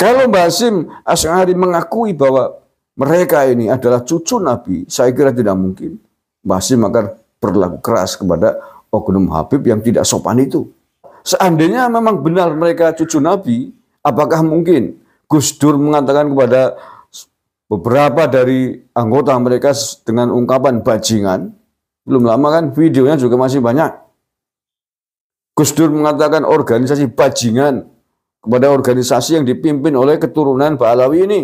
Kalau Mbak Hasim Asy'ari mengakui bahwa mereka ini adalah cucu Nabi, saya kira tidak mungkin. Mbak Hasim akan berlaku keras kepada oknum Habib yang tidak sopan itu. Seandainya memang benar mereka cucu Nabi, apakah mungkin Gus Dur mengatakan kepada beberapa dari anggota mereka dengan ungkapan bajingan? Belum lama kan videonya juga masih banyak. Gus Dur mengatakan organisasi bajingan kepada organisasi yang dipimpin oleh keturunan Ba'alawi ini.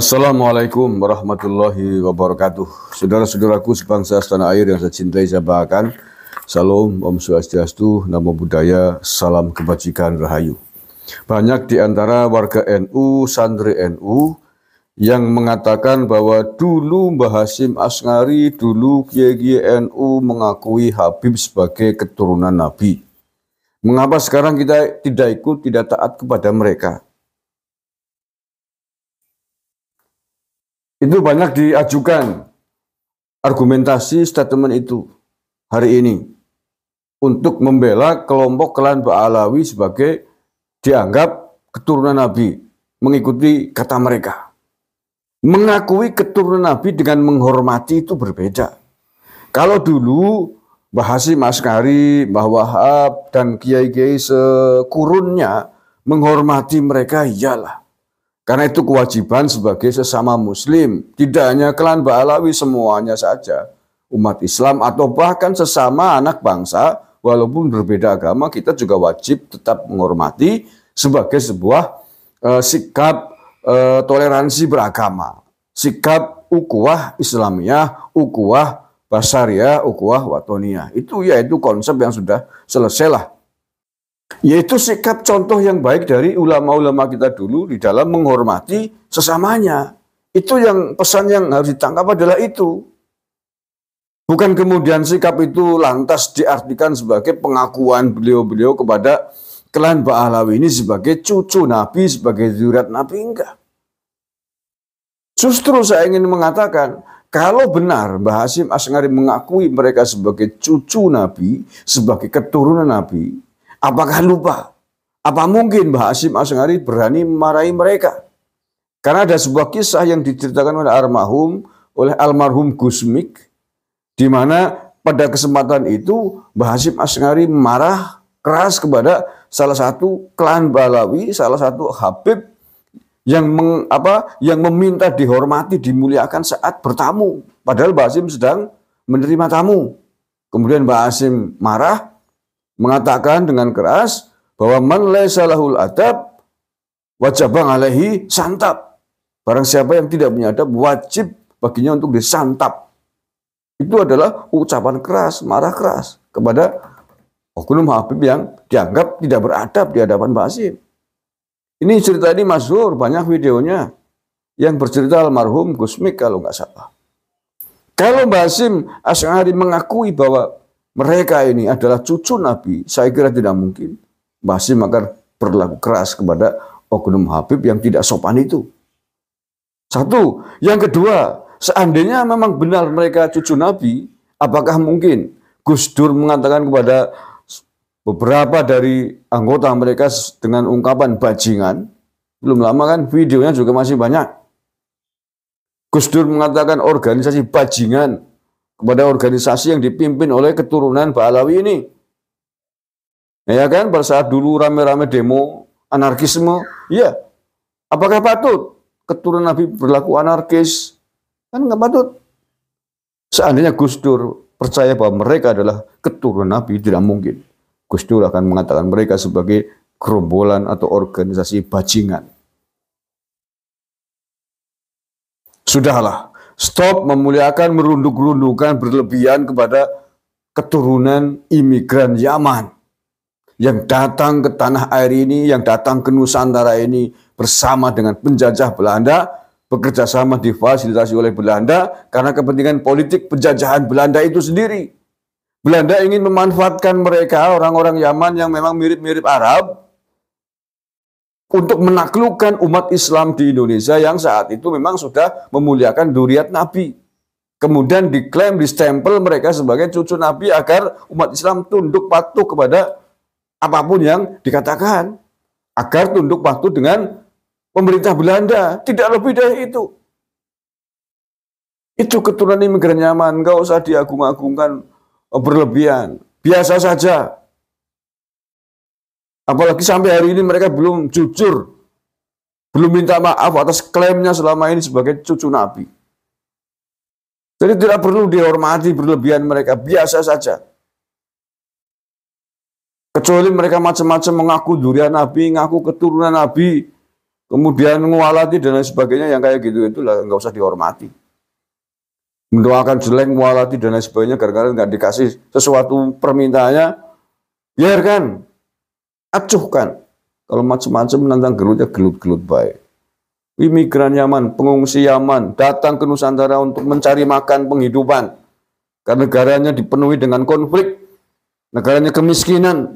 Assalamualaikum warahmatullahi wabarakatuh. Saudara-saudaraku sebangsa tanah air yang saya cintai, saya bahkan Salam, Om Swastiastu, Namo Buddhaya, Salam Kebajikan Rahayu. Banyak di antara warga NU, santri NU, yang mengatakan bahwa dulu Mbah Hasim Asngari, dulu Kiai NU mengakui Habib sebagai keturunan Nabi. Mengapa sekarang kita tidak ikut, tidak taat kepada mereka? Itu banyak diajukan argumentasi statement itu hari ini untuk membela kelompok klan Ba'alawi sebagai dianggap keturunan Nabi mengikuti kata mereka mengakui keturunan Nabi dengan menghormati itu berbeda. Kalau dulu bahasi Mas Askari, Mbah Wahab, dan kiai-kiai sekurunnya menghormati mereka iyalah. Karena itu kewajiban sebagai sesama muslim. Tidak hanya klan Ba'alawi, semuanya saja. Umat Islam atau bahkan sesama anak bangsa, walaupun berbeda agama, kita juga wajib tetap menghormati sebagai sebuah uh, sikap eh, toleransi beragama, sikap ukuah Islamiyah, ukuah Basaria, ukuah Watonia. Itu yaitu konsep yang sudah selesai lah. Yaitu sikap contoh yang baik dari ulama-ulama kita dulu di dalam menghormati sesamanya. Itu yang pesan yang harus ditangkap adalah itu. Bukan kemudian sikap itu lantas diartikan sebagai pengakuan beliau-beliau kepada klan Ba'alawi ini sebagai cucu Nabi, sebagai zuriat Nabi, enggak. Justru saya ingin mengatakan, kalau benar Mbah Hasim Asngari mengakui mereka sebagai cucu Nabi, sebagai keturunan Nabi, apakah lupa? Apa mungkin Mbah Hasim Asngari berani memarahi mereka? Karena ada sebuah kisah yang diceritakan oleh almarhum oleh almarhum Gusmik di mana pada kesempatan itu Mbah Hasim Asngari marah keras kepada salah satu klan Balawi, salah satu Habib yang meng, apa yang meminta dihormati dimuliakan saat bertamu padahal Mbak Asim sedang menerima tamu kemudian Mbak Asim marah mengatakan dengan keras bahwa man lahul adab wajib alaihi santap barang siapa yang tidak punya adab wajib baginya untuk disantap itu adalah ucapan keras marah keras kepada oknum Habib yang dianggap tidak beradab di hadapan Mbak Asim ini cerita ini masyhur, banyak videonya yang bercerita almarhum Gusmik kalau nggak salah. Kalau Basim Asy'ari mengakui bahwa mereka ini adalah cucu Nabi, saya kira tidak mungkin Basim akan berlaku keras kepada oknum Habib yang tidak sopan itu. Satu, yang kedua, seandainya memang benar mereka cucu Nabi, apakah mungkin Gus Dur mengatakan kepada beberapa dari anggota mereka dengan ungkapan bajingan. Belum lama kan videonya juga masih banyak. Gus Dur mengatakan organisasi bajingan kepada organisasi yang dipimpin oleh keturunan Balawi ini. Ya kan, pada saat dulu rame-rame demo anarkisme, ya. Apakah patut keturunan Nabi berlaku anarkis? Kan nggak patut. Seandainya Gus Dur percaya bahwa mereka adalah keturunan Nabi, tidak mungkin. Gus Dur akan mengatakan mereka sebagai gerombolan atau organisasi bajingan. Sudahlah, stop memuliakan, merunduk-rundukkan, berlebihan kepada keturunan imigran Yaman yang datang ke tanah air ini, yang datang ke Nusantara ini bersama dengan penjajah Belanda, bekerja sama difasilitasi oleh Belanda karena kepentingan politik penjajahan Belanda itu sendiri. Belanda ingin memanfaatkan mereka, orang-orang Yaman yang memang mirip-mirip Arab, untuk menaklukkan umat Islam di Indonesia yang saat itu memang sudah memuliakan duriat Nabi. Kemudian diklaim, distempel mereka sebagai cucu Nabi agar umat Islam tunduk patuh kepada apapun yang dikatakan. Agar tunduk patuh dengan pemerintah Belanda. Tidak lebih dari itu. Itu keturunan imigran nyaman. Gak usah diagung-agungkan Oh, berlebihan. Biasa saja. Apalagi sampai hari ini mereka belum jujur. Belum minta maaf atas klaimnya selama ini sebagai cucu Nabi. Jadi tidak perlu dihormati berlebihan mereka. Biasa saja. Kecuali mereka macam-macam mengaku durian Nabi, mengaku keturunan Nabi, kemudian mengualati dan lain sebagainya yang kayak gitu itu nggak usah dihormati mendoakan jelek, mualati dan lain sebagainya, gara-gara nggak dikasih sesuatu permintaannya, biarkan ya, kan, acuhkan. Kalau macam-macam menantang gelutnya gelut-gelut baik. Imigran Yaman, pengungsi Yaman, datang ke Nusantara untuk mencari makan penghidupan. Karena negaranya dipenuhi dengan konflik, negaranya kemiskinan.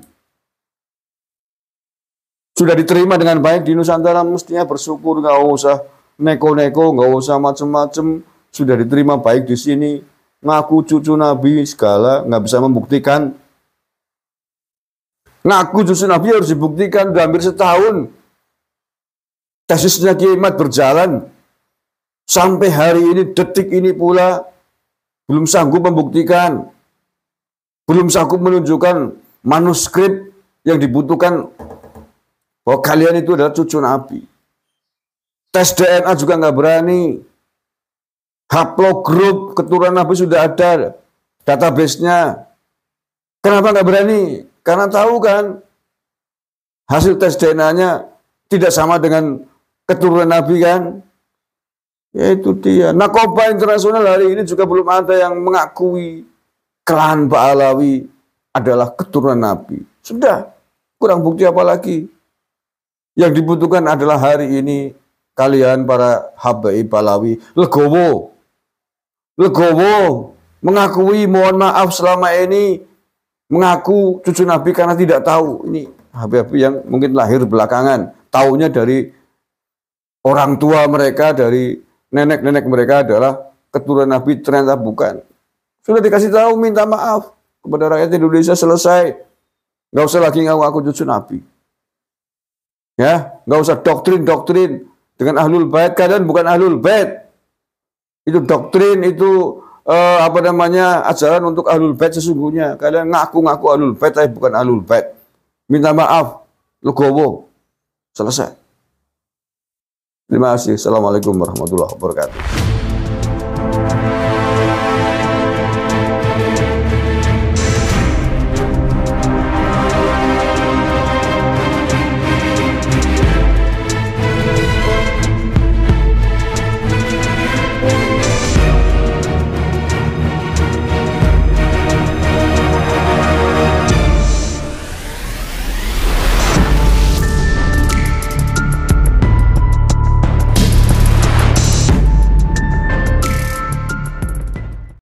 Sudah diterima dengan baik di Nusantara, mestinya bersyukur, nggak usah neko-neko, nggak usah macam-macam, sudah diterima baik di sini, ngaku cucu Nabi segala, nggak bisa membuktikan. Ngaku cucu Nabi harus dibuktikan udah hampir setahun. Tesisnya kiamat berjalan. Sampai hari ini, detik ini pula, belum sanggup membuktikan. Belum sanggup menunjukkan manuskrip yang dibutuhkan bahwa kalian itu adalah cucu Nabi. Tes DNA juga nggak berani haplogroup keturunan Nabi sudah ada database-nya. Kenapa nggak berani? Karena tahu kan hasil tes DNA-nya tidak sama dengan keturunan Nabi kan? Ya itu dia. Nakoba internasional hari ini juga belum ada yang mengakui klan Alawi adalah keturunan Nabi. Sudah, kurang bukti apa lagi? Yang dibutuhkan adalah hari ini kalian para habaib Alawi legowo legowo, mengakui mohon maaf selama ini, mengaku cucu Nabi karena tidak tahu. Ini Habib-Habib yang mungkin lahir belakangan, taunya dari orang tua mereka, dari nenek-nenek mereka adalah keturunan Nabi, ternyata bukan. Sudah dikasih tahu, minta maaf kepada rakyat Indonesia selesai. Nggak usah lagi ngaku aku cucu Nabi. Ya, nggak usah doktrin-doktrin dengan ahlul bait, kalian bukan ahlul bait itu doktrin itu uh, apa namanya ajaran untuk ahlul bait sesungguhnya kalian ngaku-ngaku ahlul bait tapi bukan ahlul bait minta maaf lu legowo selesai terima kasih assalamualaikum warahmatullahi wabarakatuh